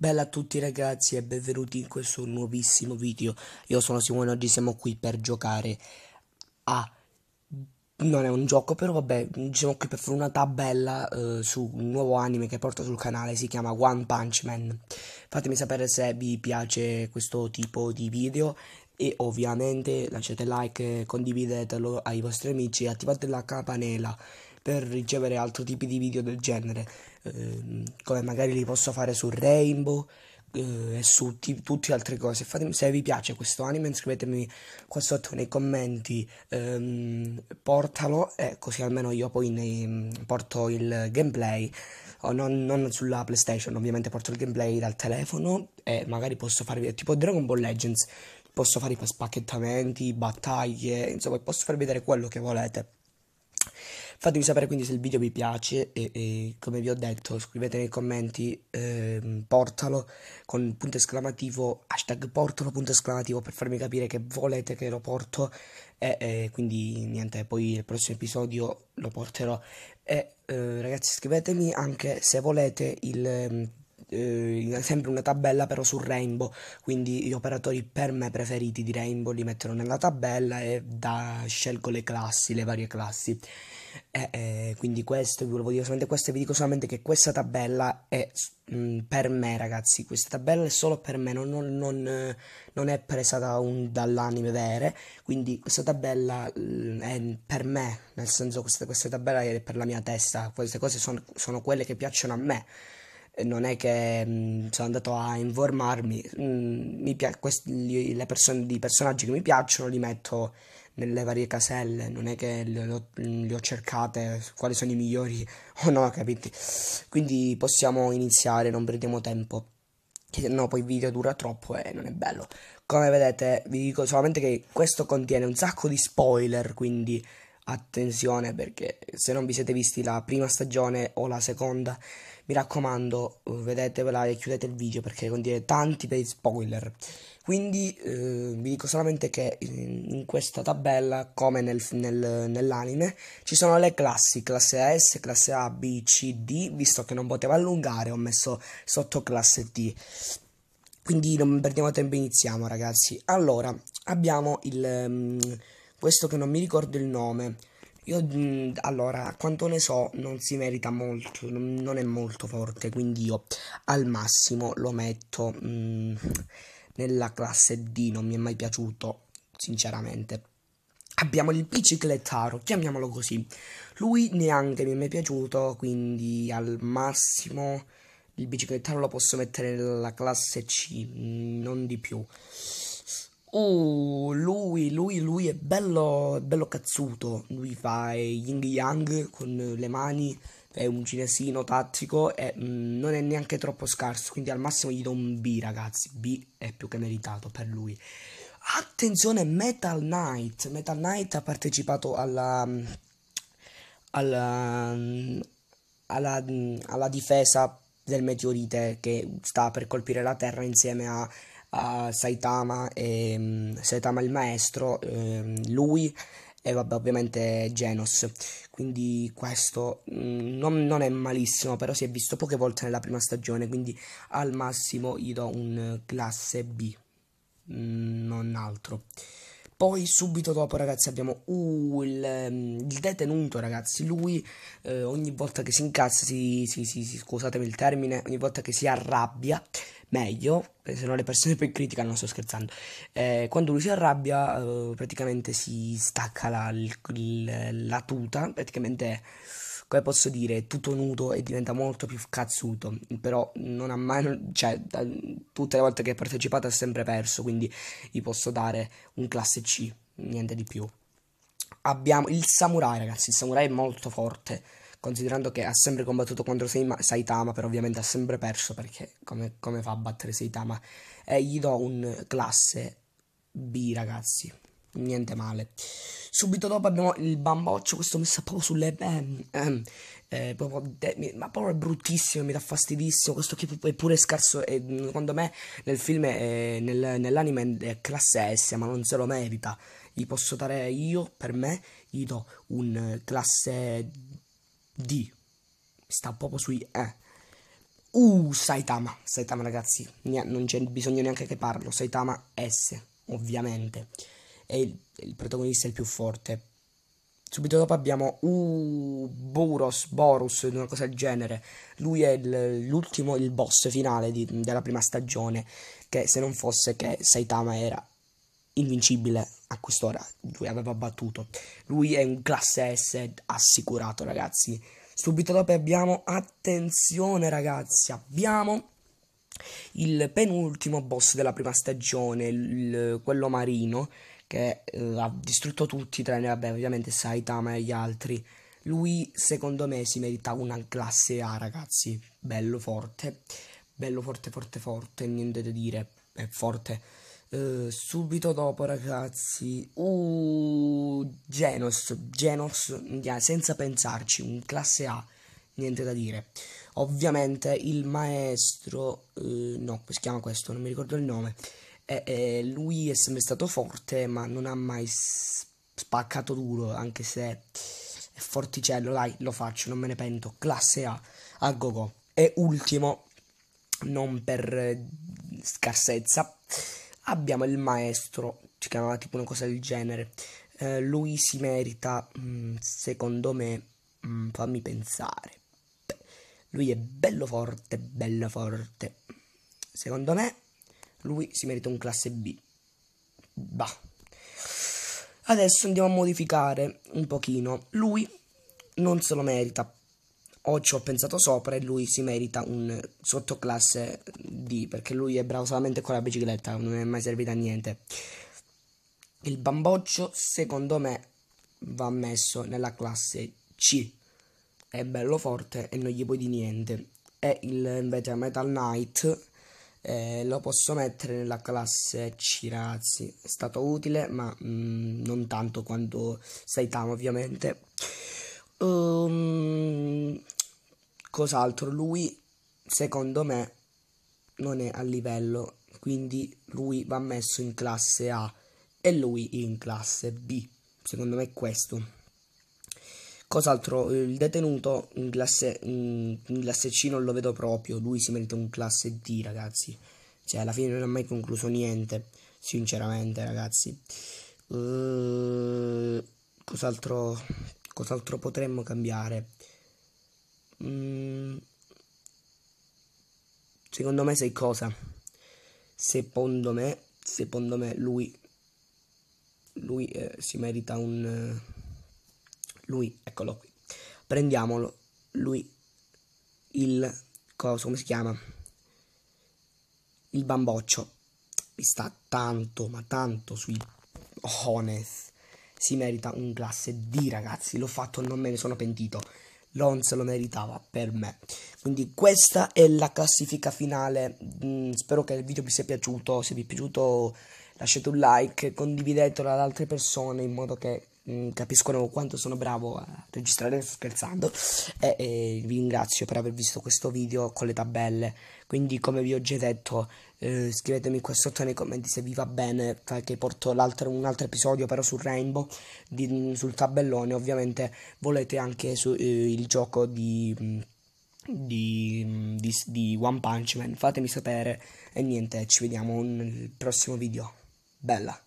Bella a tutti ragazzi e benvenuti in questo nuovissimo video Io sono Simone, e oggi siamo qui per giocare a... Non è un gioco però vabbè, siamo qui per fare una tabella eh, su un nuovo anime che porto sul canale Si chiama One Punch Man Fatemi sapere se vi piace questo tipo di video E ovviamente lasciate like, condividetelo ai vostri amici e attivate la campanella per ricevere altri tipi di video del genere, eh, come magari li posso fare su Rainbow eh, e su t- tutte altre cose. Fatemi, se vi piace questo anime scrivetemi qua sotto nei commenti, ehm, portalo eh, così almeno io poi ne, porto il gameplay. Oh, non, non, sulla PlayStation, ovviamente porto il gameplay dal telefono e magari posso fare tipo Dragon Ball Legends, posso fare i spacchettamenti, battaglie, insomma posso farvi vedere quello che volete. Fatemi sapere quindi se il video vi piace e, e come vi ho detto scrivete nei commenti eh, portalo con punto esclamativo, hashtag portalo punto esclamativo per farmi capire che volete che lo porto e, e quindi niente, poi il prossimo episodio lo porterò e eh, ragazzi scrivetemi anche se volete il ehm, eh, sempre una tabella però su Rainbow, quindi gli operatori per me preferiti di Rainbow li metterò nella tabella e da, scelgo le classi, le varie classi. E, eh, eh, quindi questo, vi volevo dire solamente questo e vi dico solamente che questa tabella è mh, mm, per me ragazzi, questa tabella è solo per me, non, non, non, eh, è presa da un, dall'anime vere, quindi questa tabella mm, è per me, nel senso questa, questa tabella è per la mia testa, queste cose sono, sono quelle che piacciono a me non è che mh, sono andato a informarmi, mh, pia- questi, le person- i personaggi che mi piacciono li metto nelle varie caselle, non è che le ho, le ho cercate quali sono i migliori o oh no, capiti? Quindi possiamo iniziare, non perdiamo tempo, che no poi il video dura troppo e non è bello. Come vedete vi dico solamente che questo contiene un sacco di spoiler, quindi attenzione perché se non vi siete visti la prima stagione o la seconda, mi raccomando, vedetevela e chiudete il video perché contiene tanti dei spoiler. Quindi eh, vi dico solamente che in questa tabella, come nel, nel, nell'anime, ci sono le classi, classe S, classe A, B, C, D, visto che non potevo allungare ho messo sotto classe D. Quindi non perdiamo tempo, iniziamo ragazzi. Allora, abbiamo il... Um, questo che non mi ricordo il nome. Io, mm, allora, a quanto ne so, non si merita molto, non è molto forte, quindi io al massimo lo metto mh, mm, nella classe D, non mi è mai piaciuto, sinceramente. Abbiamo il biciclettaro, chiamiamolo così. Lui neanche mi è mai piaciuto, quindi al massimo il biciclettaro lo posso mettere nella classe C, mm, non di più. Uh, lui, lui, lui è bello, è bello cazzuto. Lui fa Ying Yang con le mani, è un cinesino tattico e mh, mm, non è neanche troppo scarso. Quindi al massimo gli do un B, ragazzi. B è più che meritato per lui. Attenzione, Metal Knight. Metal Knight ha partecipato alla. alla. alla, alla difesa del meteorite che sta per colpire la Terra insieme a a Saitama, e, ehm, Saitama il maestro, ehm, lui e vabbè ovviamente Genos quindi questo mm, non, non, è malissimo però si è visto poche volte nella prima stagione quindi al massimo gli do un classe B mm, non altro poi subito dopo ragazzi abbiamo uh, il, mm, il, detenuto ragazzi lui eh, ogni volta che si incazza si, si, si, scusatemi il termine ogni volta che si arrabbia meglio, se no le persone poi criticano, non sto scherzando. Eh, quando lui si arrabbia, eh, praticamente si stacca la, il, la, tuta, praticamente, come posso dire, è tutto nudo e diventa molto più cazzuto. Però non ha mai, cioè, da, tutte le volte che ha partecipato ha sempre perso, quindi gli posso dare un classe C, niente di più. Abbiamo il samurai, ragazzi, il samurai è molto forte considerando che ha sempre combattuto contro Saitama, però ovviamente ha sempre perso perché come, come fa a battere Saitama? E eh, gli do un classe B ragazzi, niente male. Subito dopo abbiamo il bamboccio, questo messo proprio sulle... Eh, eh, eh, proprio de- ma proprio è bruttissimo, mi dà fastidissimo, questo che è pure scarso, è, mm, secondo me nel film, è, eh, nel, nell'anime è classe S, ma non se lo merita. Gli posso dare io, per me, gli do un eh, classe D. Sta proprio sui E. Uh, Saitama. Saitama, ragazzi, non c'è bisogno neanche che parlo. Saitama S, ovviamente. È il, il protagonista il più forte. Subito dopo abbiamo uh, Boros, Borus, una cosa del genere. Lui è l'ultimo, il boss finale di, della prima stagione. Che se non fosse che Saitama era invincibile a quest'ora. Lui aveva battuto. Lui è un classe S assicurato, ragazzi. Subito dopo abbiamo, attenzione ragazzi, abbiamo il penultimo boss della prima stagione, il, quello marino, che eh, ha distrutto tutti, tranne vabbè, ovviamente Saitama e gli altri. Lui, secondo me, si merita una classe A, ragazzi. Bello forte, bello forte, forte, forte, niente da dire, è forte. Eh, subito dopo, ragazzi, uh, Genos, Genos senza pensarci, un classe A, niente da dire. Ovviamente il maestro, uh, no, si chiama questo, non mi ricordo il nome, eh, eh, lui è sempre stato forte, ma non ha mai spaccato duro, anche se è forticello, dai, lo faccio, non me ne pento, classe A, a go go. E ultimo, non per eh, scarsezza, abbiamo il maestro, si chiamava tipo una cosa del genere. Eh, lui si merita, mm, secondo me, mm, fammi pensare. lui è bello forte, bello forte. Secondo me, lui si merita un classe B. Bah. Adesso andiamo a modificare un pochino. Lui non se lo merita o oh, ci ho pensato sopra e lui si merita un sottoclasse D perché lui è bravo solamente con la bicicletta, non è mai servito a niente. Il bamboccio secondo me va messo nella classe C, è bello forte e non gli puoi di niente. E il, invece Metal Knight eh, lo posso mettere nella classe C ragazzi, è stato utile ma mm, non tanto quanto Saitama ovviamente. Um, qualcos'altro. Lui, secondo me, non è a livello, quindi lui va messo in classe A e lui in classe B. Secondo me è questo. Cos'altro? Il detenuto in classe, in classe C non lo vedo proprio, lui si merita un classe D, ragazzi. Cioè, alla fine non ha mai concluso niente, sinceramente, ragazzi. Uh, cos'altro, cos'altro potremmo cambiare? Mm. secondo me sai cosa? Secondo me, secondo me lui, lui eh, si merita un... Eh, lui, eccolo qui. Prendiamolo. Lui, il... Cosa, come si chiama? Il bamboccio. Mi sta tanto, ma tanto sui Honest. Si merita un classe D, ragazzi. L'ho fatto, non me ne sono pentito non se lo meritava per me. Quindi questa è la classifica finale. Mm, spero che il video vi sia piaciuto. Se vi è piaciuto lasciate un like, condividetelo ad altre persone in modo che Mm, capiscono quanto sono bravo a registrare, scherzando, e, e, vi ringrazio per aver visto questo video con le tabelle, quindi come vi ho già detto eh, scrivetemi qua sotto nei commenti se vi va bene, che porto un altro episodio però su Rainbow, di, mm, sul tabellone, ovviamente volete anche su, eh, il gioco di... Mm, di, di, di, One Punch Man. Fatemi sapere e niente, ci vediamo nel prossimo video. Bella!